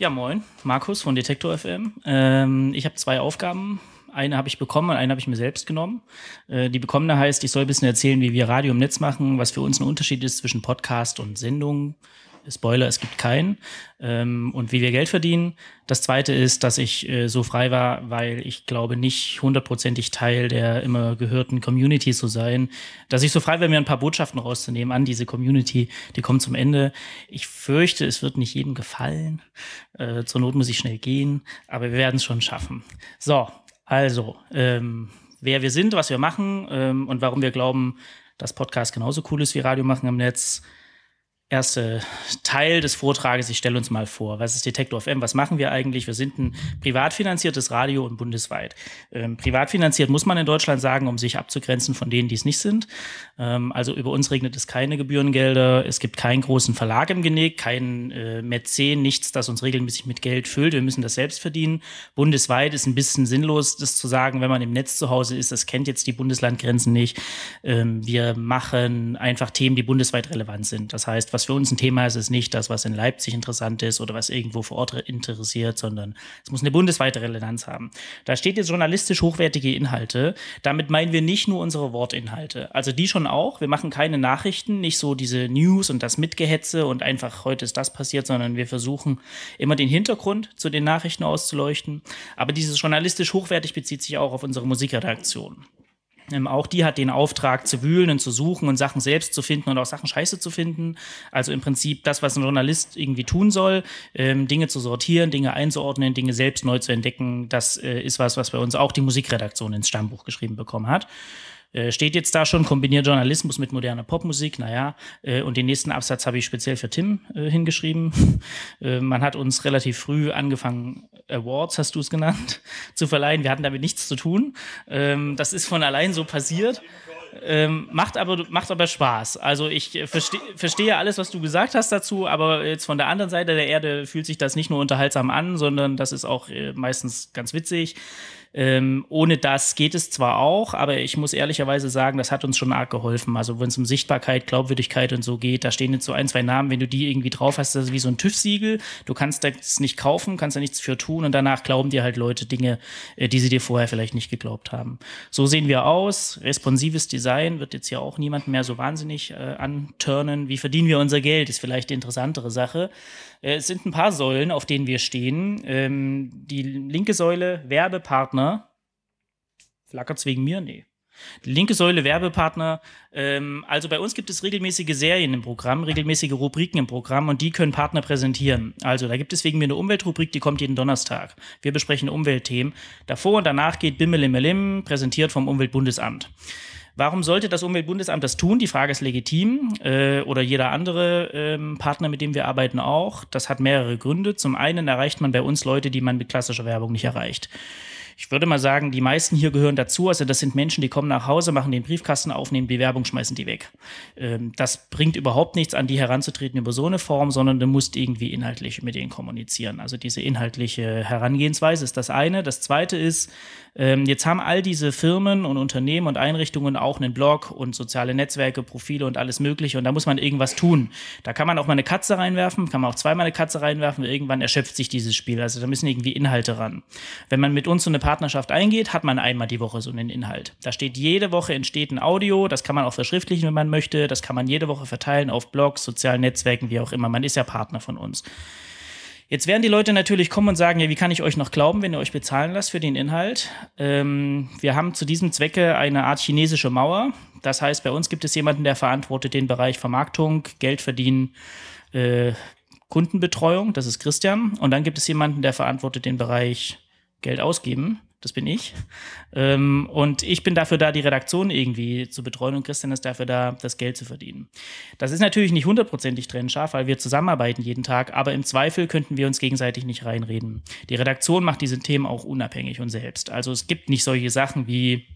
Ja, moin, Markus von Detektor FM. Ähm, ich habe zwei Aufgaben. Eine habe ich bekommen und eine habe ich mir selbst genommen. Äh, die bekommene heißt, ich soll ein bisschen erzählen, wie wir Radio im Netz machen, was für uns ein Unterschied ist zwischen Podcast und Sendung, Spoiler, es gibt keinen. Ähm, und wie wir Geld verdienen. Das zweite ist, dass ich äh, so frei war, weil ich glaube, nicht hundertprozentig Teil der immer gehörten Community zu sein. Dass ich so frei war, mir ein paar Botschaften rauszunehmen an diese Community. Die kommen zum Ende. Ich fürchte, es wird nicht jedem gefallen. Äh, zur Not muss ich schnell gehen, aber wir werden es schon schaffen. So, also, ähm, wer wir sind, was wir machen ähm, und warum wir glauben, dass Podcast genauso cool ist wie Radio machen im Netz erste Teil des Vortrages. Ich stelle uns mal vor, was ist Detektor FM? Was machen wir eigentlich? Wir sind ein privat finanziertes Radio und bundesweit. Ähm, privat finanziert muss man in Deutschland sagen, um sich abzugrenzen von denen, die es nicht sind. Ähm, also über uns regnet es keine Gebührengelder. Es gibt keinen großen Verlag im Genick, kein äh, Mäzen, nichts, das uns regelmäßig mit Geld füllt. Wir müssen das selbst verdienen. Bundesweit ist ein bisschen sinnlos, das zu sagen, wenn man im Netz zu Hause ist. Das kennt jetzt die Bundeslandgrenzen nicht. Ähm, wir machen einfach Themen, die bundesweit relevant sind. Das heißt, was was für uns ein Thema ist, ist nicht das, was in Leipzig interessant ist oder was irgendwo vor Ort interessiert, sondern es muss eine bundesweite Relevanz haben. Da steht jetzt journalistisch hochwertige Inhalte. Damit meinen wir nicht nur unsere Wortinhalte. Also die schon auch. Wir machen keine Nachrichten, nicht so diese News und das Mitgehetze und einfach heute ist das passiert, sondern wir versuchen immer den Hintergrund zu den Nachrichten auszuleuchten. Aber dieses journalistisch hochwertig bezieht sich auch auf unsere Musikredaktion. Ähm, auch die hat den Auftrag zu wühlen und zu suchen und Sachen selbst zu finden und auch Sachen scheiße zu finden. Also im Prinzip das, was ein Journalist irgendwie tun soll, ähm, Dinge zu sortieren, Dinge einzuordnen, Dinge selbst neu zu entdecken, das äh, ist was, was bei uns auch die Musikredaktion ins Stammbuch geschrieben bekommen hat. Äh, steht jetzt da schon, kombiniert Journalismus mit moderner Popmusik, naja. Äh, und den nächsten Absatz habe ich speziell für Tim äh, hingeschrieben. Äh, man hat uns relativ früh angefangen, Awards, hast du es genannt, zu verleihen. Wir hatten damit nichts zu tun. Ähm, das ist von allein so passiert. Ähm, macht, aber, macht aber Spaß. Also ich äh, verste verstehe alles, was du gesagt hast dazu, aber jetzt von der anderen Seite der Erde fühlt sich das nicht nur unterhaltsam an, sondern das ist auch meistens ganz witzig. Ähm, ohne das geht es zwar auch, aber ich muss ehrlicherweise sagen, das hat uns schon arg geholfen. Also wenn es um Sichtbarkeit, Glaubwürdigkeit und so geht, da stehen jetzt so ein, zwei Namen, wenn du die irgendwie drauf hast, das ist wie so ein TÜV-Siegel. Du kannst das nicht kaufen, kannst da nichts für tun und danach glauben dir halt Leute Dinge, äh, die sie dir vorher vielleicht nicht geglaubt haben. So sehen wir aus. Responsives Design wird jetzt ja auch niemand mehr so wahnsinnig äh, anturnen. Wie verdienen wir unser Geld? Ist vielleicht die interessantere Sache. Äh, es sind ein paar Säulen, auf denen wir stehen. Ähm, die linke Säule, Werbepartner, Werbepartner flackert es wegen mir? Nee. linke Säule Werbepartner. Ähm, also bei uns gibt es regelmäßige Serien im Programm, regelmäßige Rubriken im Programm und die können Partner präsentieren. Also da gibt es wegen mir eine Umweltrubrik, die kommt jeden Donnerstag. Wir besprechen Umweltthemen. Davor und danach geht Bimmelimmelim, präsentiert vom Umweltbundesamt. Warum sollte das Umweltbundesamt das tun? Die Frage ist legitim äh, oder jeder andere ähm, Partner, mit dem wir arbeiten, auch. Das hat mehrere Gründe. Zum einen erreicht man bei uns Leute, die man mit klassischer Werbung nicht erreicht. Ich würde mal sagen, die meisten hier gehören dazu. Also das sind Menschen, die kommen nach Hause, machen den Briefkasten auf, nehmen die Werbung, schmeißen die weg. Ähm, das bringt überhaupt nichts, an die heranzutreten über so eine Form, sondern du musst irgendwie inhaltlich mit denen kommunizieren. Also diese inhaltliche Herangehensweise ist das eine. Das zweite ist, ähm, jetzt haben all diese Firmen und Unternehmen und Einrichtungen auch einen Blog und soziale Netzwerke, Profile und alles Mögliche. Und da muss man irgendwas tun. Da kann man auch mal eine Katze reinwerfen, kann man auch zweimal eine Katze reinwerfen. Irgendwann erschöpft sich dieses Spiel. Also da müssen irgendwie Inhalte ran. Wenn man mit uns so eine Partnerschaft eingeht, hat man einmal die Woche so einen Inhalt. Da steht jede Woche entsteht ein Audio, das kann man auch verschriftlichen, wenn man möchte, das kann man jede Woche verteilen auf Blogs, sozialen Netzwerken, wie auch immer. Man ist ja Partner von uns. Jetzt werden die Leute natürlich kommen und sagen, ja, wie kann ich euch noch glauben, wenn ihr euch bezahlen lasst für den Inhalt? Ähm, wir haben zu diesem Zwecke eine Art chinesische Mauer. Das heißt, bei uns gibt es jemanden, der verantwortet den Bereich Vermarktung, Geld verdienen, äh, Kundenbetreuung, das ist Christian. Und dann gibt es jemanden, der verantwortet den Bereich Geld ausgeben. Das bin ich. Ähm, und ich bin dafür da, die Redaktion irgendwie zu betreuen und Christian ist dafür da, das Geld zu verdienen. Das ist natürlich nicht hundertprozentig trennscharf, weil wir zusammenarbeiten jeden Tag, aber im Zweifel könnten wir uns gegenseitig nicht reinreden. Die Redaktion macht diese Themen auch unabhängig und selbst. Also es gibt nicht solche Sachen wie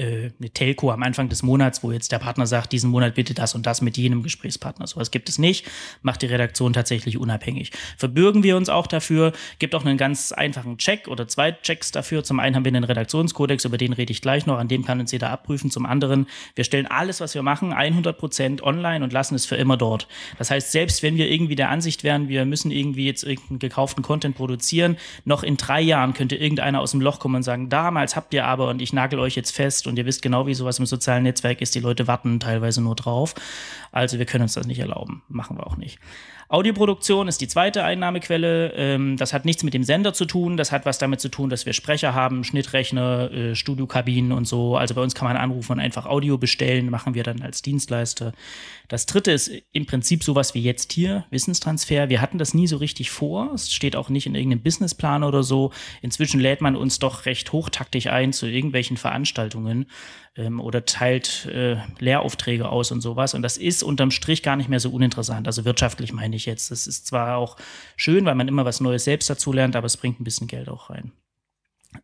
äh, eine Telco am Anfang des Monats, wo jetzt der Partner sagt, diesen Monat bitte das und das mit jenem Gesprächspartner. Sowas gibt es nicht, macht die Redaktion tatsächlich unabhängig. Verbürgen wir uns auch dafür, gibt auch einen ganz einfachen Check oder zwei Checks dafür. Zum einen haben wir einen Redaktionskodex, über den rede ich gleich noch, an dem kann uns jeder abprüfen. Zum anderen, wir stellen alles, was wir machen, 100 Prozent online und lassen es für immer dort. Das heißt, selbst wenn wir irgendwie der Ansicht wären, wir müssen irgendwie jetzt irgendeinen gekauften Content produzieren, noch in drei Jahren könnte irgendeiner aus dem Loch kommen und sagen, damals habt ihr aber und ich nagel euch jetzt fest und ihr wisst genau, wie sowas im sozialen Netzwerk ist. Die Leute warten teilweise nur drauf. Also wir können uns das nicht erlauben. Machen wir auch nicht. Audioproduktion ist die zweite Einnahmequelle. Ähm, das hat nichts mit dem Sender zu tun. Das hat was damit zu tun, dass wir Sprecher haben, Schnittrechner, äh, Studiokabinen und so. Also bei uns kann man anrufen und einfach Audio bestellen, machen wir dann als Dienstleister. Das dritte ist im Prinzip sowas wie jetzt hier, Wissenstransfer. Wir hatten das nie so richtig vor. Es steht auch nicht in irgendeinem Businessplan oder so. Inzwischen lädt man uns doch recht hochtaktig ein zu irgendwelchen Veranstaltungen ähm, oder teilt äh, Lehraufträge aus und sowas. Und das ist unterm Strich gar nicht mehr so uninteressant. Also wirtschaftlich meine ich jetzt. Das ist zwar auch schön, weil man immer was Neues selbst dazulernt, aber es bringt ein bisschen Geld auch rein.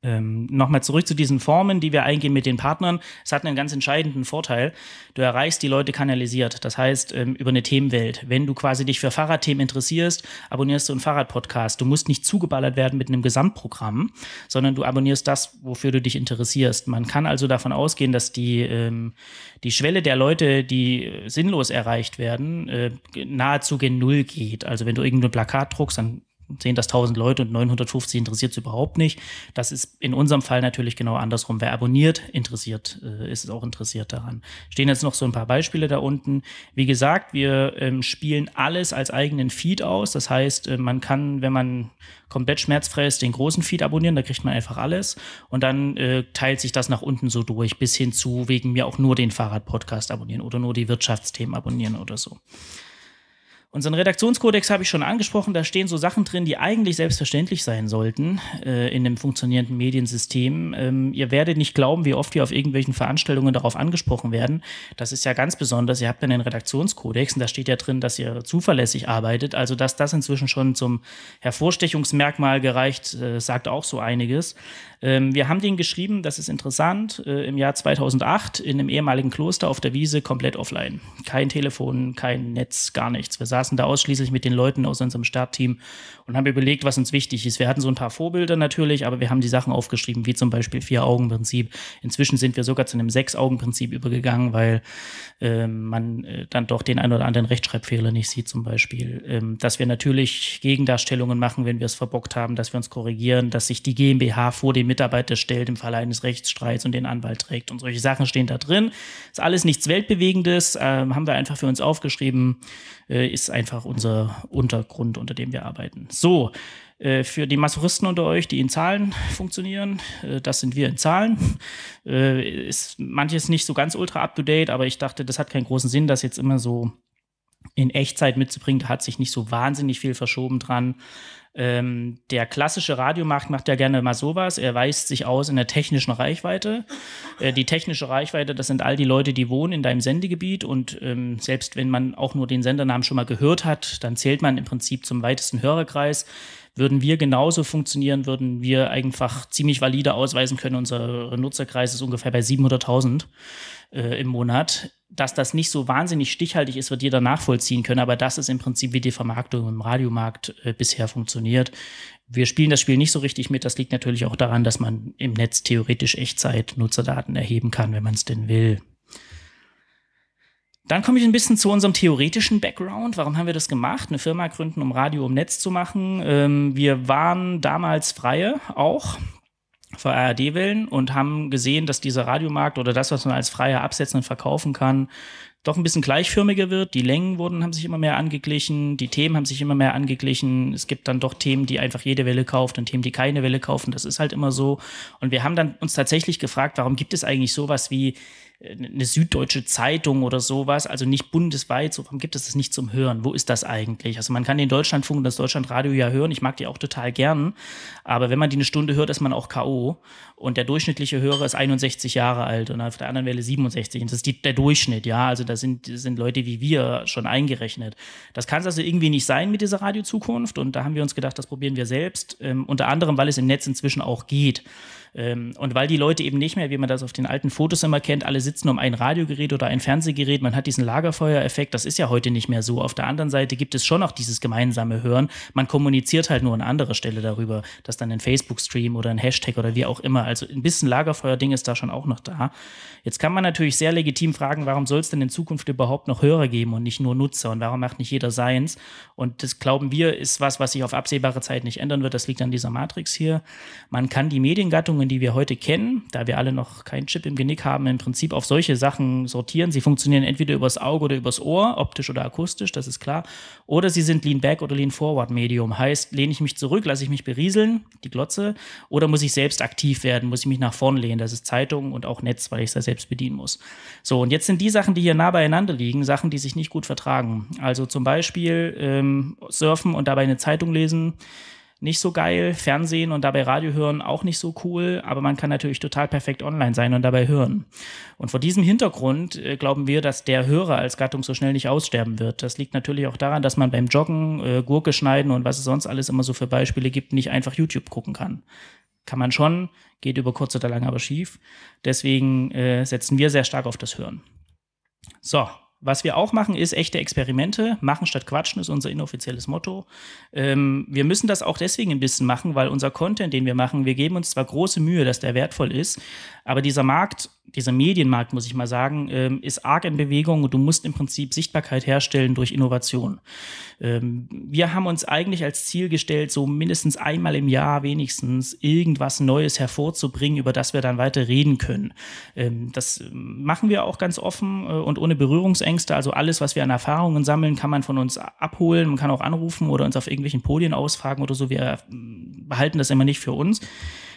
Ähm, Nochmal zurück zu diesen Formen, die wir eingehen mit den Partnern. Es hat einen ganz entscheidenden Vorteil. Du erreichst die Leute kanalisiert, das heißt ähm, über eine Themenwelt. Wenn du quasi dich für Fahrradthemen interessierst, abonnierst du einen Fahrradpodcast. Du musst nicht zugeballert werden mit einem Gesamtprogramm, sondern du abonnierst das, wofür du dich interessierst. Man kann also davon ausgehen, dass die, ähm, die Schwelle der Leute, die äh, sinnlos erreicht werden, äh, nahezu gen Null geht. Also wenn du irgendein Plakat druckst, dann sehen das 1000 Leute und 950 interessiert es überhaupt nicht. Das ist in unserem Fall natürlich genau andersrum. Wer abonniert, interessiert, äh, ist auch interessiert daran. Stehen jetzt noch so ein paar Beispiele da unten. Wie gesagt, wir ähm, spielen alles als eigenen Feed aus. Das heißt, äh, man kann, wenn man komplett schmerzfrei ist, den großen Feed abonnieren, da kriegt man einfach alles. Und dann äh, teilt sich das nach unten so durch, bis hin zu wegen mir auch nur den Fahrrad-Podcast abonnieren oder nur die Wirtschaftsthemen abonnieren oder so. Unseren Redaktionskodex habe ich schon angesprochen, da stehen so Sachen drin, die eigentlich selbstverständlich sein sollten äh, in einem funktionierenden Mediensystem. Ähm, ihr werdet nicht glauben, wie oft wir auf irgendwelchen Veranstaltungen darauf angesprochen werden. Das ist ja ganz besonders. Ihr habt dann den Redaktionskodex und da steht ja drin, dass ihr zuverlässig arbeitet. Also, dass das inzwischen schon zum Hervorstechungsmerkmal gereicht, äh, sagt auch so einiges. Ähm, wir haben den geschrieben, das ist interessant, äh, im Jahr 2008 in einem ehemaligen Kloster auf der Wiese komplett offline. Kein Telefon, kein Netz, gar nichts. Wir saßen saßen da ausschließlich mit den Leuten aus unserem Startteam und haben überlegt, was uns wichtig ist. Wir hatten so ein paar Vorbilder natürlich, aber wir haben die Sachen aufgeschrieben, wie zum Beispiel Vier-Augen-Prinzip. Inzwischen sind wir sogar zu einem Sechs-Augen-Prinzip übergegangen, weil äh, man äh, dann doch den einen oder anderen Rechtschreibfehler nicht sieht zum Beispiel. Ähm, dass wir natürlich Gegendarstellungen machen, wenn wir es verbockt haben, dass wir uns korrigieren, dass sich die GmbH vor den Mitarbeiter stellt im Falle eines Rechtsstreits und den Anwalt trägt. Und solche Sachen stehen da drin. Ist alles nichts Weltbewegendes, äh, haben wir einfach für uns aufgeschrieben äh, ist einfach unser Untergrund, unter dem wir arbeiten. So, äh, für die Masuristen unter euch, die in Zahlen funktionieren, äh, das sind wir in Zahlen. Äh, ist manches nicht so ganz ultra up to date, aber ich dachte, das hat keinen großen Sinn, das jetzt immer so in Echtzeit mitzubringen. Da hat sich nicht so wahnsinnig viel verschoben dran. Ähm, der klassische Radiomarkt macht ja gerne mal sowas. Er weist sich aus in der technischen Reichweite. Äh, die technische Reichweite, das sind all die Leute, die wohnen in deinem Sendegebiet. Und ähm, selbst wenn man auch nur den Sendernamen schon mal gehört hat, dann zählt man im Prinzip zum weitesten Hörerkreis. Würden wir genauso funktionieren, würden wir einfach ziemlich valide ausweisen können, unser Nutzerkreis ist ungefähr bei 700.000 äh, im Monat. Dass das nicht so wahnsinnig stichhaltig ist, wird jeder nachvollziehen können, aber das ist im Prinzip, wie die Vermarktung im Radiomarkt äh, bisher funktioniert. Wir spielen das Spiel nicht so richtig mit. Das liegt natürlich auch daran, dass man im Netz theoretisch Echtzeit Nutzerdaten erheben kann, wenn man es denn will. Dann komme ich ein bisschen zu unserem theoretischen Background. Warum haben wir das gemacht? Eine Firma gründen, um Radio im Netz zu machen. Ähm, wir waren damals Freie auch vor ARD-Wellen und haben gesehen, dass dieser Radiomarkt oder das, was man als Freier absetzen und verkaufen kann, doch ein bisschen gleichförmiger wird. Die Längen wurden, haben sich immer mehr angeglichen, die Themen haben sich immer mehr angeglichen. Es gibt dann doch Themen, die einfach jede Welle kauft und Themen, die keine Welle kaufen. Das ist halt immer so. Und wir haben dann uns tatsächlich gefragt, warum gibt es eigentlich sowas wie eine süddeutsche Zeitung oder sowas, also nicht bundesweit, so warum gibt es das nicht zum Hören? Wo ist das eigentlich? Also man kann den Deutschlandfunk und das Deutschlandradio ja hören, ich mag die auch total gern, aber wenn man die eine Stunde hört, ist man auch K.O und der durchschnittliche Hörer ist 61 Jahre alt und auf der anderen Welle 67. Und das ist die, der Durchschnitt, ja. Also da sind, sind Leute wie wir schon eingerechnet. Das kann es also irgendwie nicht sein mit dieser Radiozukunft. Und da haben wir uns gedacht, das probieren wir selbst. Ähm, unter anderem, weil es im Netz inzwischen auch geht. Ähm, und weil die Leute eben nicht mehr, wie man das auf den alten Fotos immer kennt, alle sitzen um ein Radiogerät oder ein Fernsehgerät. Man hat diesen Lagerfeuereffekt. Das ist ja heute nicht mehr so. Auf der anderen Seite gibt es schon noch dieses gemeinsame Hören. Man kommuniziert halt nur an anderer Stelle darüber, dass dann ein Facebook-Stream oder ein Hashtag oder wie auch immer also ein bisschen Lagerfeuerding ist da schon auch noch da. Jetzt kann man natürlich sehr legitim fragen, warum soll es denn in Zukunft überhaupt noch Hörer geben und nicht nur Nutzer und warum macht nicht jeder seins? Und das glauben wir ist was, was sich auf absehbare Zeit nicht ändern wird. Das liegt an dieser Matrix hier. Man kann die Mediengattungen, die wir heute kennen, da wir alle noch keinen Chip im Genick haben, im Prinzip auf solche Sachen sortieren. Sie funktionieren entweder übers Auge oder übers Ohr, optisch oder akustisch, das ist klar. Oder sie sind Lean Back oder Lean Forward Medium. Heißt, lehne ich mich zurück, lasse ich mich berieseln, die Glotze, oder muss ich selbst aktiv werden? werden, muss ich mich nach vorne lehnen. Das ist Zeitung und auch Netz, weil ich es da selbst bedienen muss. So, und jetzt sind die Sachen, die hier nah beieinander liegen, Sachen, die sich nicht gut vertragen. Also zum Beispiel ähm, surfen und dabei eine Zeitung lesen nicht so geil. Fernsehen und dabei Radio hören auch nicht so cool, aber man kann natürlich total perfekt online sein und dabei hören. Und vor diesem Hintergrund äh, glauben wir, dass der Hörer als Gattung so schnell nicht aussterben wird. Das liegt natürlich auch daran, dass man beim Joggen, äh, Gurke schneiden und was es sonst alles immer so für Beispiele gibt, nicht einfach YouTube gucken kann kann man schon, geht über kurz oder lang aber schief. Deswegen äh, setzen wir sehr stark auf das Hören. So, was wir auch machen, ist echte Experimente. Machen statt quatschen ist unser inoffizielles Motto. Ähm, wir müssen das auch deswegen ein bisschen machen, weil unser Content, den wir machen, wir geben uns zwar große Mühe, dass der wertvoll ist, aber dieser Markt dieser Medienmarkt, muss ich mal sagen, ähm, ist arg in Bewegung und du musst im Prinzip Sichtbarkeit herstellen durch Innovation. Ähm, wir haben uns eigentlich als Ziel gestellt, so mindestens einmal im Jahr wenigstens irgendwas Neues hervorzubringen, über das wir dann weiter reden können. Ähm, das ähm, machen wir auch ganz offen äh, und ohne Berührungsängste. Also alles, was wir an Erfahrungen sammeln, kann man von uns abholen. Man kann auch anrufen oder uns auf irgendwelchen Podien ausfragen oder so. Wir ähm, behalten das immer nicht für uns.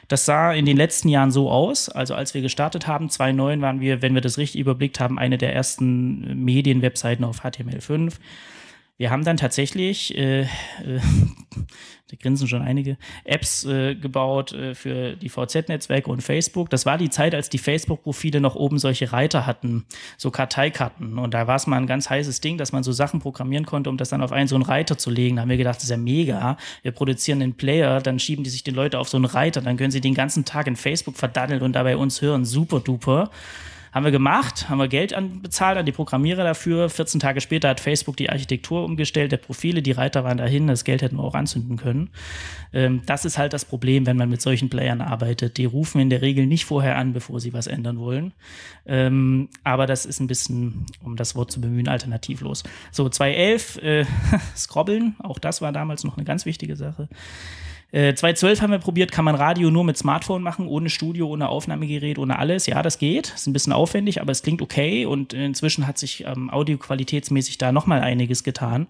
Das sah in den letzten Jahren so aus. Also als wir gestartet haben, 2009 waren wir, wenn wir das richtig überblickt haben, eine der ersten äh, Medienwebseiten auf HTML5 wir haben dann tatsächlich, äh, äh, da grinsen schon einige, Apps äh, gebaut äh, für die VZ-Netzwerke und Facebook. Das war die Zeit, als die Facebook-Profile noch oben solche Reiter hatten, so Karteikarten. Und da war es mal ein ganz heißes Ding, dass man so Sachen programmieren konnte, um das dann auf einen so einen Reiter zu legen. Da haben wir gedacht, das ist ja mega. Wir produzieren den Player, dann schieben die sich den Leute auf so einen Reiter, dann können sie den ganzen Tag in Facebook verdaddeln und dabei uns hören. Super duper. Haben wir gemacht, haben wir Geld an, bezahlt an die Programmierer dafür. 14 Tage später hat Facebook die Architektur umgestellt, der Profile, die Reiter waren dahin, das Geld hätten wir auch anzünden können. Ähm, das ist halt das Problem, wenn man mit solchen Playern arbeitet. Die rufen in der Regel nicht vorher an, bevor sie was ändern wollen. Ähm, aber das ist ein bisschen, um das Wort zu bemühen, alternativlos. So, 2.11, äh, Scrobbeln, auch das war damals noch eine ganz wichtige Sache. 2012 äh, haben wir probiert, kann man Radio nur mit Smartphone machen, ohne Studio, ohne Aufnahmegerät, ohne alles. Ja, das geht. Ist ein bisschen aufwendig, aber es klingt okay. Und äh, inzwischen hat sich ähm, audioqualitätsmäßig da nochmal einiges getan.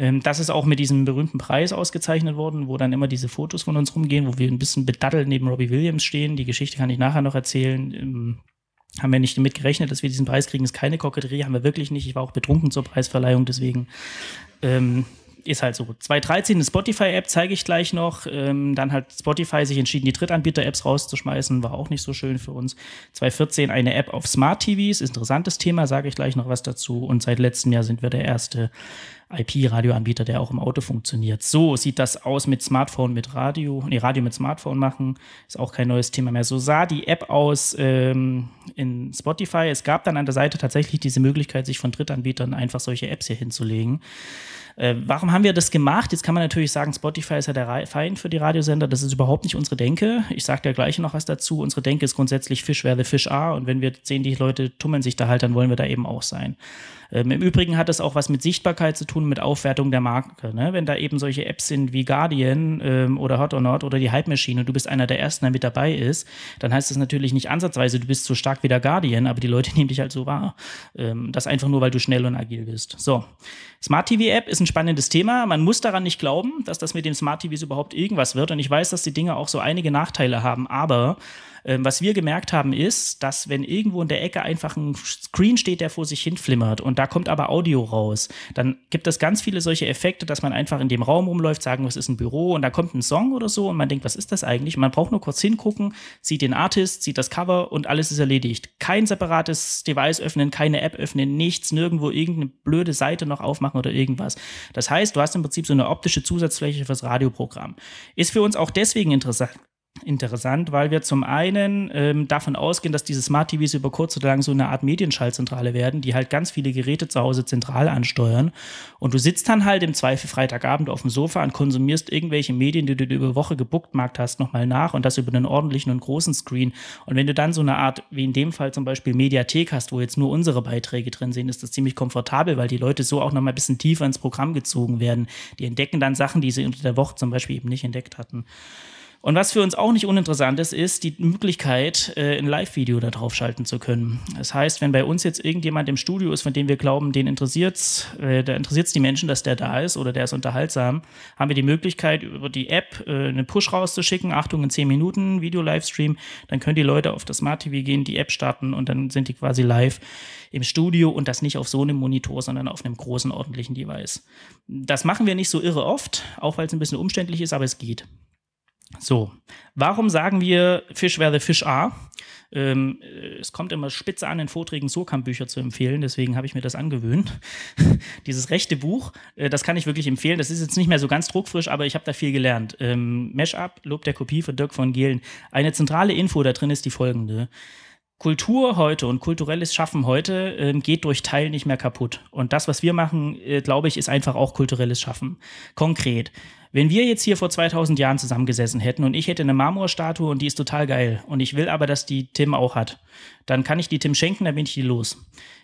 Ähm, das ist auch mit diesem berühmten Preis ausgezeichnet worden, wo dann immer diese Fotos von uns rumgehen, wo wir ein bisschen bedattelt neben Robbie Williams stehen. Die Geschichte kann ich nachher noch erzählen. Ähm, haben wir nicht damit gerechnet, dass wir diesen Preis kriegen, ist keine Koketterie, haben wir wirklich nicht. Ich war auch betrunken zur Preisverleihung, deswegen ähm, ist halt so. 2013 eine Spotify-App, zeige ich gleich noch. Ähm, dann hat Spotify sich entschieden, die Drittanbieter-Apps rauszuschmeißen, war auch nicht so schön für uns. 2014 eine App auf Smart TVs, interessantes Thema, sage ich gleich noch was dazu. Und seit letztem Jahr sind wir der erste IP-Radioanbieter, der auch im Auto funktioniert. So sieht das aus mit Smartphone, mit Radio. Nee, Radio mit Smartphone machen ist auch kein neues Thema mehr. So sah die App aus ähm, in Spotify. Es gab dann an der Seite tatsächlich diese Möglichkeit, sich von Drittanbietern einfach solche Apps hier hinzulegen. Äh, warum haben wir das gemacht? Jetzt kann man natürlich sagen, Spotify ist ja der Feind für die Radiosender. Das ist überhaupt nicht unsere Denke. Ich sage der gleiche noch was dazu. Unsere Denke ist grundsätzlich Fish where the fish are. Und wenn wir sehen, die Leute tummeln sich da halt, dann wollen wir da eben auch sein. Ähm, Im Übrigen hat es auch was mit Sichtbarkeit zu tun, mit Aufwertung der Marke. Ne? Wenn da eben solche Apps sind wie Guardian ähm, oder Hot or Not oder die hype Machine und du bist einer der ersten, der mit dabei ist, dann heißt das natürlich nicht ansatzweise, du bist so stark wie der Guardian, aber die Leute nehmen dich halt so wahr. Ähm, das einfach nur, weil du schnell und agil bist. So. Smart TV App ist ein spannendes Thema. Man muss daran nicht glauben, dass das mit dem Smart TVs überhaupt irgendwas wird. Und ich weiß, dass die Dinge auch so einige Nachteile haben, aber ähm, was wir gemerkt haben, ist, dass wenn irgendwo in der Ecke einfach ein Screen steht, der vor sich hin flimmert und da kommt aber Audio raus, dann gibt es ganz viele solche Effekte, dass man einfach in dem Raum rumläuft, sagen, was ist ein Büro und da kommt ein Song oder so und man denkt, was ist das eigentlich? man braucht nur kurz hingucken, sieht den Artist, sieht das Cover und alles ist erledigt. Kein separates Device öffnen, keine App öffnen, nichts, nirgendwo irgendeine blöde Seite noch aufmachen oder irgendwas. Das heißt, du hast im Prinzip so eine optische Zusatzfläche fürs Radioprogramm. Ist für uns auch deswegen interessant, interessant, weil wir zum einen ähm, davon ausgehen, dass diese Smart TVs über kurz oder lang so eine Art Medienschallzentrale werden, die halt ganz viele Geräte zu Hause zentral ansteuern. Und du sitzt dann halt im Zweifel Freitagabend auf dem Sofa und konsumierst irgendwelche Medien, die du dir über Woche gebuckt hast, nochmal nach und das über einen ordentlichen und großen Screen. Und wenn du dann so eine Art, wie in dem Fall zum Beispiel Mediathek hast, wo jetzt nur unsere Beiträge drin sind, ist das ziemlich komfortabel, weil die Leute so auch nochmal ein bisschen tiefer ins Programm gezogen werden. Die entdecken dann Sachen, die sie unter der Woche zum Beispiel eben nicht entdeckt hatten. Und was für uns auch nicht uninteressant ist, ist die Möglichkeit, äh, ein Live-Video da drauf schalten zu können. Das heißt, wenn bei uns jetzt irgendjemand im Studio ist, von dem wir glauben, den interessiert's, äh, da interessiert's die Menschen, dass der da ist oder der ist unterhaltsam, haben wir die Möglichkeit, über die App äh, einen Push rauszuschicken. Achtung, in 10 Minuten Video-Livestream. Dann können die Leute auf das Smart TV gehen, die App starten und dann sind die quasi live im Studio und das nicht auf so einem Monitor, sondern auf einem großen, ordentlichen Device. Das machen wir nicht so irre oft, auch weil es ein bisschen umständlich ist, aber es geht. So, warum sagen wir Fisch werde Fisch A? Ähm, äh, es kommt immer spitze an, in Vorträgen Surkamp-Bücher zu empfehlen, deswegen habe ich mir das angewöhnt. Dieses rechte Buch, äh, das kann ich wirklich empfehlen. Das ist jetzt nicht mehr so ganz druckfrisch, aber ich habe da viel gelernt. Ähm, Mesh-Up, Lob der Kopie von Dirk von Gehlen. Eine zentrale Info da drin ist die folgende. Kultur heute und kulturelles Schaffen heute äh, geht durch Teil nicht mehr kaputt. Und das, was wir machen, äh, glaube ich, ist einfach auch kulturelles Schaffen. Konkret. Wenn wir jetzt hier vor 2000 Jahren zusammengesessen hätten und ich hätte eine Marmorstatue und die ist total geil und ich will aber, dass die Tim auch hat, dann kann ich die Tim schenken, dann bin ich die los.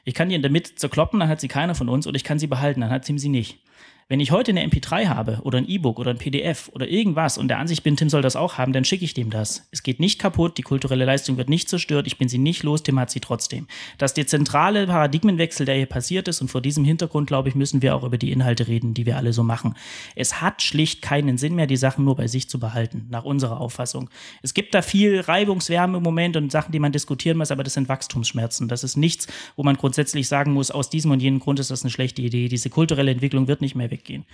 Ich kann die in der Mitte zerkloppen, dann hat sie keiner von uns oder ich kann sie behalten, dann hat Tim sie nicht. Wenn ich heute eine MP3 habe oder ein E-Book oder ein PDF oder irgendwas und der Ansicht bin, Tim soll das auch haben, dann schicke ich dem das. Es geht nicht kaputt, die kulturelle Leistung wird nicht zerstört, ich bin sie nicht los, Tim hat sie trotzdem. Das ist der zentrale Paradigmenwechsel, der hier passiert ist und vor diesem Hintergrund, glaube ich, müssen wir auch über die Inhalte reden, die wir alle so machen. Es hat schlicht keinen Sinn mehr, die Sachen nur bei sich zu behalten, nach unserer Auffassung. Es gibt da viel Reibungswärme im Moment und Sachen, die man diskutieren muss, aber das sind Wachstumsschmerzen. Das ist nichts, wo man grundsätzlich sagen muss, aus diesem und jenem Grund ist das eine schlechte Idee. Diese kulturelle Entwicklung wird nicht mehr weggehen.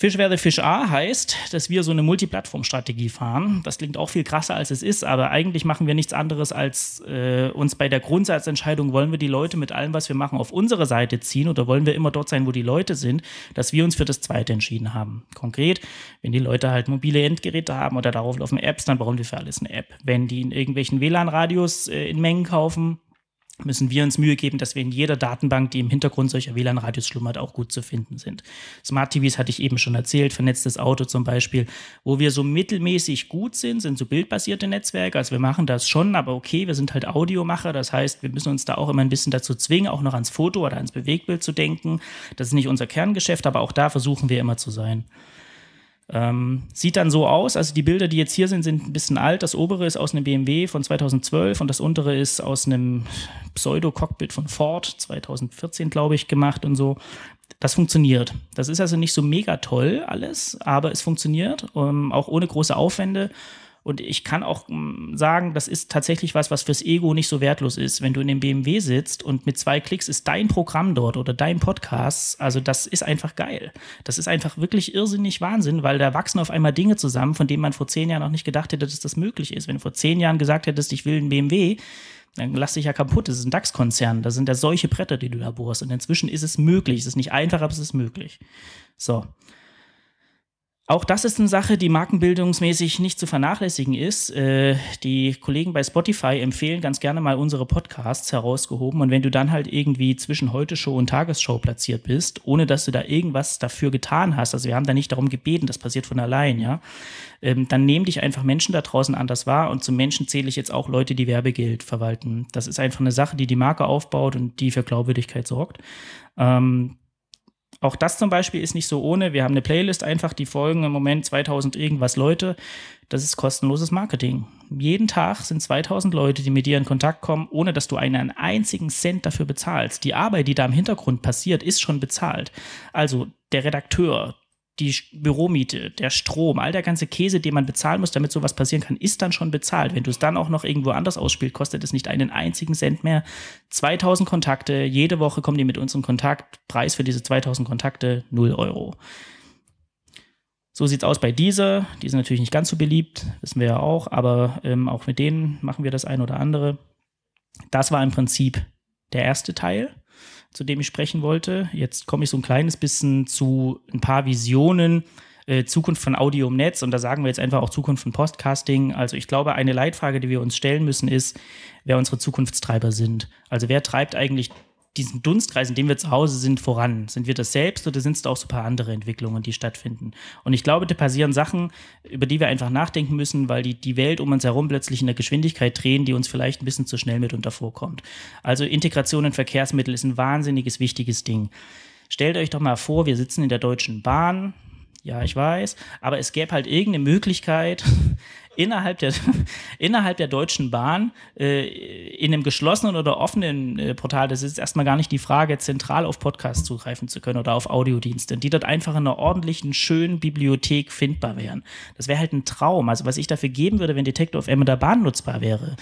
Fish where the Fish are heißt, dass wir so eine Multiplattform-Strategie fahren. Das klingt auch viel krasser, als es ist, aber eigentlich machen wir nichts anderes, als äh, uns bei der Grundsatzentscheidung, wollen wir die Leute mit allem, was wir machen, auf unsere Seite ziehen oder wollen wir immer dort sein, wo die Leute sind, dass wir uns für das Zweite entschieden haben. Konkret, wenn die Leute halt mobile Endgeräte haben oder darauf laufen Apps, dann brauchen wir für alles eine App. Wenn die in irgendwelchen WLAN-Radios äh, in Mengen kaufen, müssen wir uns Mühe geben, dass wir in jeder Datenbank, die im Hintergrund solcher wlan radios schlummert, auch gut zu finden sind. Smart TVs hatte ich eben schon erzählt, vernetztes Auto zum Beispiel. Wo wir so mittelmäßig gut sind, sind so bildbasierte Netzwerke. Also wir machen das schon, aber okay, wir sind halt Audiomacher. Das heißt, wir müssen uns da auch immer ein bisschen dazu zwingen, auch noch ans Foto oder ans Bewegbild zu denken. Das ist nicht unser Kerngeschäft, aber auch da versuchen wir immer zu sein. Ähm, sieht dann so aus, also die Bilder, die jetzt hier sind, sind ein bisschen alt. Das obere ist aus einem BMW von 2012 und das untere ist aus einem Pseudo-Cockpit von Ford 2014, glaube ich, gemacht und so. Das funktioniert. Das ist also nicht so mega toll alles, aber es funktioniert, ähm, auch ohne große Aufwände. Und ich kann auch mm, sagen, das ist tatsächlich was, was fürs Ego nicht so wertlos ist. Wenn du in dem BMW sitzt und mit zwei Klicks ist dein Programm dort oder dein Podcast, also das ist einfach geil. Das ist einfach wirklich irrsinnig Wahnsinn, weil da wachsen auf einmal Dinge zusammen, von denen man vor zehn Jahren noch nicht gedacht hätte, dass das möglich ist. Wenn du vor zehn Jahren gesagt hättest, ich will einen BMW, dann lass dich ja kaputt. Das ist ein DAX-Konzern. Da sind ja solche Bretter, die du da bohrst. Und inzwischen ist es möglich. Es ist nicht einfach, aber es ist möglich. So. Auch das ist eine Sache, die markenbildungsmäßig nicht zu vernachlässigen ist. Äh, die Kollegen bei Spotify empfehlen ganz gerne mal unsere Podcasts herausgehoben. Und wenn du dann halt irgendwie zwischen Heute Show und Tagesshow platziert bist, ohne dass du da irgendwas dafür getan hast, also wir haben da nicht darum gebeten, das passiert von allein, ja, ähm, dann nehmen dich einfach Menschen da draußen anders wahr. Und zu Menschen zähle ich jetzt auch Leute, die Werbegeld verwalten. Das ist einfach eine Sache, die die Marke aufbaut und die für Glaubwürdigkeit sorgt. Ähm, auch das zum Beispiel ist nicht so ohne. Wir haben eine Playlist einfach, die folgen im Moment 2000 irgendwas Leute. Das ist kostenloses Marketing. Jeden Tag sind 2000 Leute, die mit dir in Kontakt kommen, ohne dass du einen einzigen Cent dafür bezahlst. Die Arbeit, die da im Hintergrund passiert, ist schon bezahlt. Also der Redakteur, die Büromiete, der Strom, all der ganze Käse, den man bezahlen muss, damit sowas passieren kann, ist dann schon bezahlt. Wenn du es dann auch noch irgendwo anders ausspielst, kostet es nicht einen einzigen Cent mehr. 2000 Kontakte, jede Woche kommen die mit uns in Kontakt. Preis für diese 2000 Kontakte 0 Euro. So sieht es aus bei dieser. Die sind natürlich nicht ganz so beliebt, wissen wir ja auch, aber ähm, auch mit denen machen wir das ein oder andere. Das war im Prinzip der erste Teil zu dem ich sprechen wollte. Jetzt komme ich so ein kleines bisschen zu ein paar Visionen, äh, Zukunft von Audio im Netz und da sagen wir jetzt einfach auch Zukunft von Podcasting. Also ich glaube, eine Leitfrage, die wir uns stellen müssen, ist, wer unsere Zukunftstreiber sind. Also wer treibt eigentlich diesen Dunstkreis, in dem wir zu Hause sind, voran? Sind wir das selbst oder sind es auch so ein paar andere Entwicklungen, die stattfinden? Und ich glaube, da passieren Sachen, über die wir einfach nachdenken müssen, weil die, die Welt um uns herum plötzlich in der Geschwindigkeit drehen, die uns vielleicht ein bisschen zu schnell mitunter vorkommt. Also Integration in Verkehrsmittel ist ein wahnsinniges, wichtiges Ding. Stellt euch doch mal vor, wir sitzen in der Deutschen Bahn, ja, ich weiß. Aber es gäbe halt irgendeine Möglichkeit, innerhalb der, innerhalb der Deutschen Bahn äh, in einem geschlossenen oder offenen äh, Portal, das ist erstmal gar nicht die Frage, zentral auf Podcasts zugreifen zu können oder auf Audiodienste, die dort einfach in einer ordentlichen, schönen Bibliothek findbar wären. Das wäre halt ein Traum. Also was ich dafür geben würde, wenn Detektor auf M der Bahn nutzbar wäre,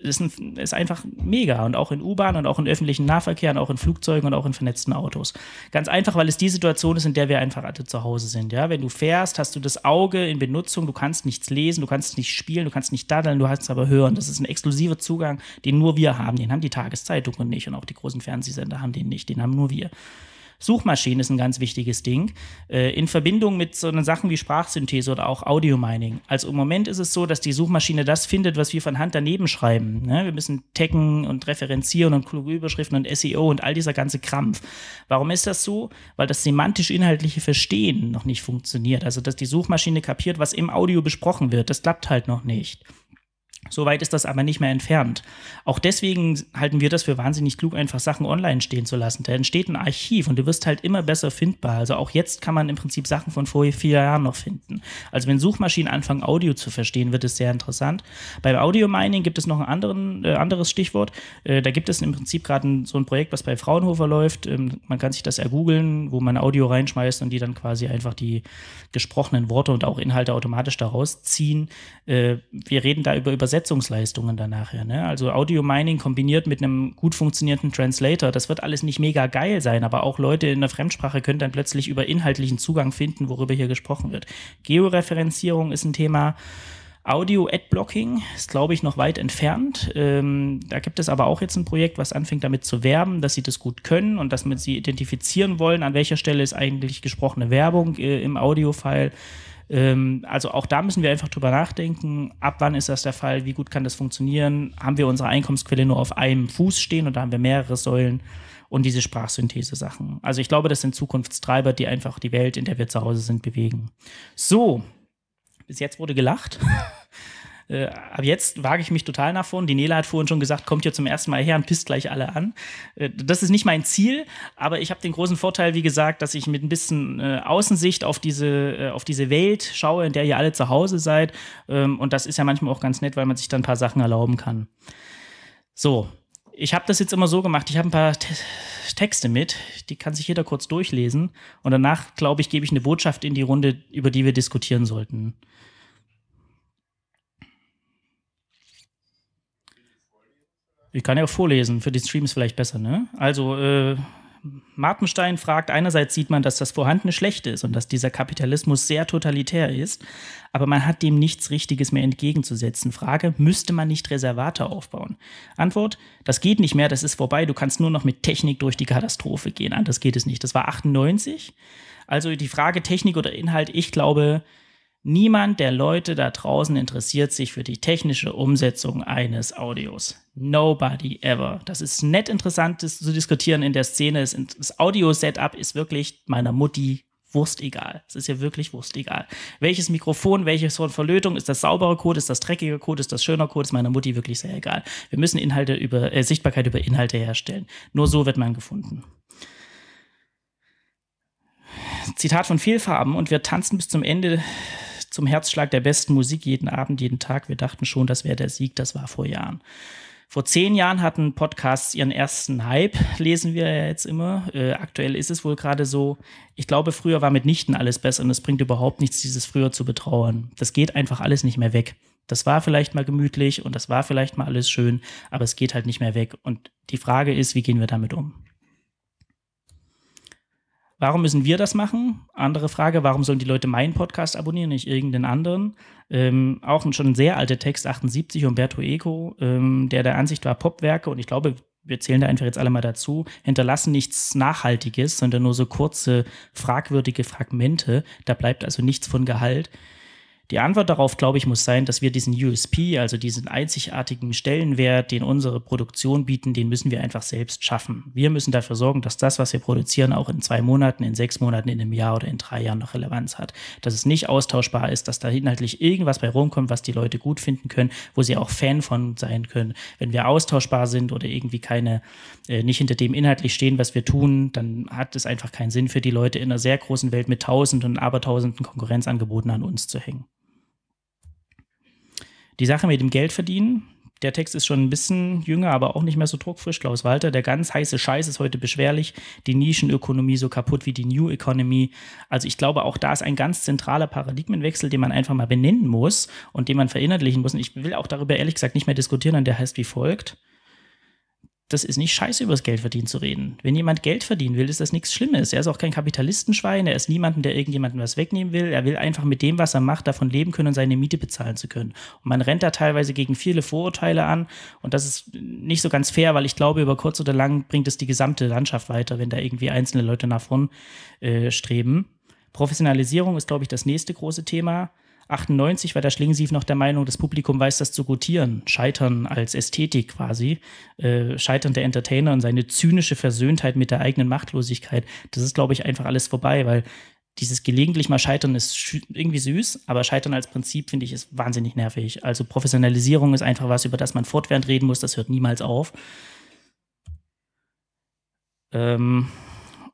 ist, ein, ist einfach mega. Und auch in U-Bahn und auch in öffentlichen Nahverkehr und auch in Flugzeugen und auch in vernetzten Autos. Ganz einfach, weil es die Situation ist, in der wir einfach alle zu Hause sind. Ja? Wenn du fährst, hast du das Auge in Benutzung, du kannst nichts lesen, du kannst kannst nicht spielen, du kannst nicht daddeln, du kannst aber hören. Das ist ein exklusiver Zugang, den nur wir haben. Den haben die Tageszeitungen nicht und auch die großen Fernsehsender haben den nicht. Den haben nur wir. Suchmaschinen ist ein ganz wichtiges Ding, äh, in Verbindung mit so Sachen wie Sprachsynthese oder auch Audio-Mining. Also im Moment ist es so, dass die Suchmaschine das findet, was wir von Hand daneben schreiben. Ne? Wir müssen taggen und referenzieren und kluge Überschriften und SEO und all dieser ganze Krampf. Warum ist das so? Weil das semantisch-inhaltliche Verstehen noch nicht funktioniert. Also, dass die Suchmaschine kapiert, was im Audio besprochen wird, das klappt halt noch nicht. So weit ist das aber nicht mehr entfernt. Auch deswegen halten wir das für wahnsinnig klug, einfach Sachen online stehen zu lassen. Da entsteht ein Archiv und du wirst halt immer besser findbar. Also auch jetzt kann man im Prinzip Sachen von vor vier Jahren noch finden. Also wenn Suchmaschinen anfangen, Audio zu verstehen, wird es sehr interessant. Beim Audio Mining gibt es noch ein anderen, äh, anderes Stichwort. Äh, da gibt es im Prinzip gerade so ein Projekt, was bei Fraunhofer läuft. Ähm, man kann sich das ergoogeln, wo man Audio reinschmeißt und die dann quasi einfach die gesprochenen Worte und auch Inhalte automatisch daraus ziehen. Äh, wir reden da über, über Übersetzungsleistungen danach. Ne? Also Audio Mining kombiniert mit einem gut funktionierenden Translator, das wird alles nicht mega geil sein, aber auch Leute in der Fremdsprache können dann plötzlich über inhaltlichen Zugang finden, worüber hier gesprochen wird. Georeferenzierung ist ein Thema. Audio-Ad-Blocking ist, glaube ich, noch weit entfernt. Ähm, da gibt es aber auch jetzt ein Projekt, was anfängt damit zu werben, dass sie das gut können und dass sie identifizieren wollen, an welcher Stelle ist eigentlich gesprochene Werbung äh, im Audio-File ähm, also auch da müssen wir einfach drüber nachdenken, ab wann ist das der Fall, wie gut kann das funktionieren, haben wir unsere Einkommensquelle nur auf einem Fuß stehen oder haben wir mehrere Säulen und diese Sprachsynthese-Sachen. Also ich glaube, das sind Zukunftstreiber, die einfach die Welt, in der wir zu Hause sind, bewegen. So, bis jetzt wurde gelacht. Äh, aber jetzt wage ich mich total nach vorn. Die Nele hat vorhin schon gesagt, kommt hier zum ersten Mal her und pisst gleich alle an. Äh, das ist nicht mein Ziel, aber ich habe den großen Vorteil, wie gesagt, dass ich mit ein bisschen äh, Außensicht auf diese, äh, auf diese Welt schaue, in der ihr alle zu Hause seid. Ähm, und das ist ja manchmal auch ganz nett, weil man sich dann ein paar Sachen erlauben kann. So, ich habe das jetzt immer so gemacht, ich habe ein paar Te Texte mit, die kann sich jeder kurz durchlesen und danach, glaube ich, gebe ich eine Botschaft in die Runde, über die wir diskutieren sollten. Ich kann ja auch vorlesen, für die Streams vielleicht besser, ne? Also, äh, Martenstein fragt, einerseits sieht man, dass das Vorhandene schlecht ist und dass dieser Kapitalismus sehr totalitär ist, aber man hat dem nichts Richtiges mehr entgegenzusetzen. Frage, müsste man nicht Reservate aufbauen? Antwort, das geht nicht mehr, das ist vorbei, du kannst nur noch mit Technik durch die Katastrophe gehen. Anders geht es nicht. Das war 98. Also die Frage Technik oder Inhalt, ich glaube, Niemand der Leute da draußen interessiert sich für die technische Umsetzung eines Audios. Nobody ever. Das ist nett interessant das zu diskutieren in der Szene. Das Audio-Setup ist wirklich meiner Mutti egal. Es ist ja wirklich egal. Welches Mikrofon, welche Verlötung, ist das saubere Code, ist das dreckige Code, ist das schöner Code, ist meiner Mutti wirklich sehr egal. Wir müssen Inhalte über, äh, Sichtbarkeit über Inhalte herstellen. Nur so wird man gefunden. Zitat von Fehlfarben und wir tanzen bis zum Ende zum Herzschlag der besten Musik jeden Abend, jeden Tag. Wir dachten schon, das wäre der Sieg, das war vor Jahren. Vor zehn Jahren hatten Podcasts ihren ersten Hype, lesen wir ja jetzt immer. Äh, aktuell ist es wohl gerade so. Ich glaube, früher war mitnichten alles besser und es bringt überhaupt nichts, dieses früher zu betrauern. Das geht einfach alles nicht mehr weg. Das war vielleicht mal gemütlich und das war vielleicht mal alles schön, aber es geht halt nicht mehr weg. Und die Frage ist, wie gehen wir damit um? Warum müssen wir das machen? Andere Frage, warum sollen die Leute meinen Podcast abonnieren, nicht irgendeinen anderen? Ähm, auch ein schon sehr alter Text, 78, Umberto Eco, ähm, der der Ansicht war, Popwerke, und ich glaube, wir zählen da einfach jetzt alle mal dazu, hinterlassen nichts Nachhaltiges, sondern nur so kurze, fragwürdige Fragmente. Da bleibt also nichts von Gehalt. Die Antwort darauf, glaube ich, muss sein, dass wir diesen USP, also diesen einzigartigen Stellenwert, den unsere Produktion bieten, den müssen wir einfach selbst schaffen. Wir müssen dafür sorgen, dass das, was wir produzieren, auch in zwei Monaten, in sechs Monaten, in einem Jahr oder in drei Jahren noch Relevanz hat. Dass es nicht austauschbar ist, dass da inhaltlich irgendwas bei rumkommt, was die Leute gut finden können, wo sie auch Fan von sein können. Wenn wir austauschbar sind oder irgendwie keine, äh, nicht hinter dem inhaltlich stehen, was wir tun, dann hat es einfach keinen Sinn für die Leute in einer sehr großen Welt mit tausend und abertausenden Konkurrenzangeboten an uns zu hängen. Die Sache mit dem Geld verdienen, der Text ist schon ein bisschen jünger, aber auch nicht mehr so druckfrisch. Klaus Walter, der ganz heiße Scheiß ist heute beschwerlich. Die Nischenökonomie so kaputt wie die New Economy. Also ich glaube, auch da ist ein ganz zentraler Paradigmenwechsel, den man einfach mal benennen muss und den man verinnerlichen muss. Und ich will auch darüber ehrlich gesagt nicht mehr diskutieren, denn der heißt wie folgt das ist nicht scheiße, über das Geld verdienen zu reden. Wenn jemand Geld verdienen will, ist das nichts Schlimmes. Er ist auch kein Kapitalistenschwein, er ist niemanden, der irgendjemandem was wegnehmen will. Er will einfach mit dem, was er macht, davon leben können und seine Miete bezahlen zu können. Und man rennt da teilweise gegen viele Vorurteile an und das ist nicht so ganz fair, weil ich glaube, über kurz oder lang bringt es die gesamte Landschaft weiter, wenn da irgendwie einzelne Leute nach vorn äh, streben. Professionalisierung ist, glaube ich, das nächste große Thema. 98 war der Schlingensief noch der Meinung, das Publikum weiß das zu gutieren. Scheitern als Ästhetik quasi. Äh, Scheitern der Entertainer und seine zynische Versöhntheit mit der eigenen Machtlosigkeit. Das ist, glaube ich, einfach alles vorbei, weil dieses gelegentlich mal Scheitern ist irgendwie süß, aber Scheitern als Prinzip finde ich ist wahnsinnig nervig. Also Professionalisierung ist einfach was, über das man fortwährend reden muss, das hört niemals auf. Ähm,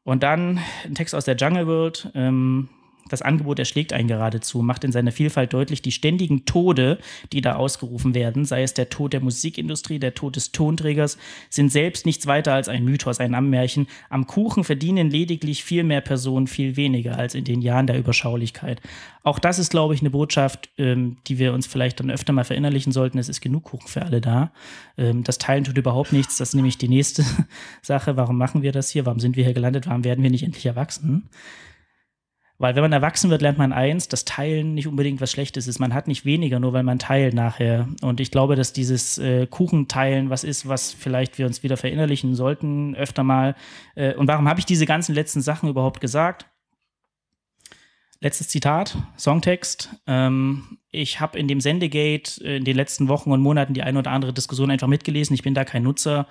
und dann ein Text aus der Jungle World. Ähm, das Angebot erschlägt einen geradezu, macht in seiner Vielfalt deutlich die ständigen Tode, die da ausgerufen werden, sei es der Tod der Musikindustrie, der Tod des Tonträgers, sind selbst nichts weiter als ein Mythos, ein Ammärchen. Am Kuchen verdienen lediglich viel mehr Personen viel weniger als in den Jahren der Überschaulichkeit. Auch das ist, glaube ich, eine Botschaft, ähm, die wir uns vielleicht dann öfter mal verinnerlichen sollten. Es ist genug Kuchen für alle da. Ähm, das Teilen tut überhaupt nichts. Das ist nämlich die nächste Sache. Warum machen wir das hier? Warum sind wir hier gelandet? Warum werden wir nicht endlich erwachsen? Weil wenn man erwachsen wird, lernt man eins, dass Teilen nicht unbedingt was Schlechtes ist. Man hat nicht weniger, nur weil man teilt nachher. Und ich glaube, dass dieses äh, Kuchenteilen was ist, was vielleicht wir uns wieder verinnerlichen sollten, öfter mal. Äh, und warum habe ich diese ganzen letzten Sachen überhaupt gesagt? Letztes Zitat, Songtext. Ähm, ich habe in dem Sendegate äh, in den letzten Wochen und Monaten die eine oder andere Diskussion einfach mitgelesen. Ich bin da kein Nutzer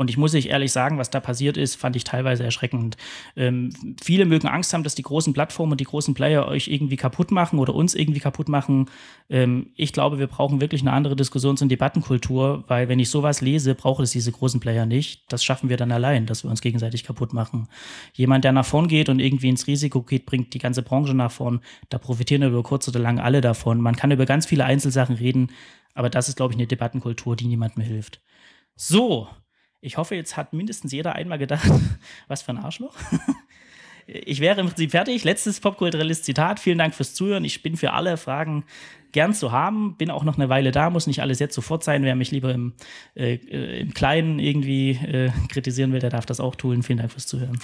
und ich muss euch ehrlich sagen, was da passiert ist, fand ich teilweise erschreckend. Ähm, viele mögen Angst haben, dass die großen Plattformen und die großen Player euch irgendwie kaputt machen oder uns irgendwie kaputt machen. Ähm, ich glaube, wir brauchen wirklich eine andere Diskussions- und Debattenkultur, weil wenn ich sowas lese, braucht es diese großen Player nicht. Das schaffen wir dann allein, dass wir uns gegenseitig kaputt machen. Jemand, der nach vorn geht und irgendwie ins Risiko geht, bringt die ganze Branche nach vorn. Da profitieren über kurz oder lang alle davon. Man kann über ganz viele Einzelsachen reden, aber das ist, glaube ich, eine Debattenkultur, die niemandem hilft. So, ich hoffe, jetzt hat mindestens jeder einmal gedacht, was für ein Arschloch. Ich wäre im Prinzip fertig. Letztes popkulturelles Zitat. Vielen Dank fürs Zuhören. Ich bin für alle Fragen gern zu haben. Bin auch noch eine Weile da, muss nicht alles jetzt sofort sein. Wer mich lieber im, äh, äh im Kleinen irgendwie äh, kritisieren will, der darf das auch tun. Vielen Dank fürs Zuhören.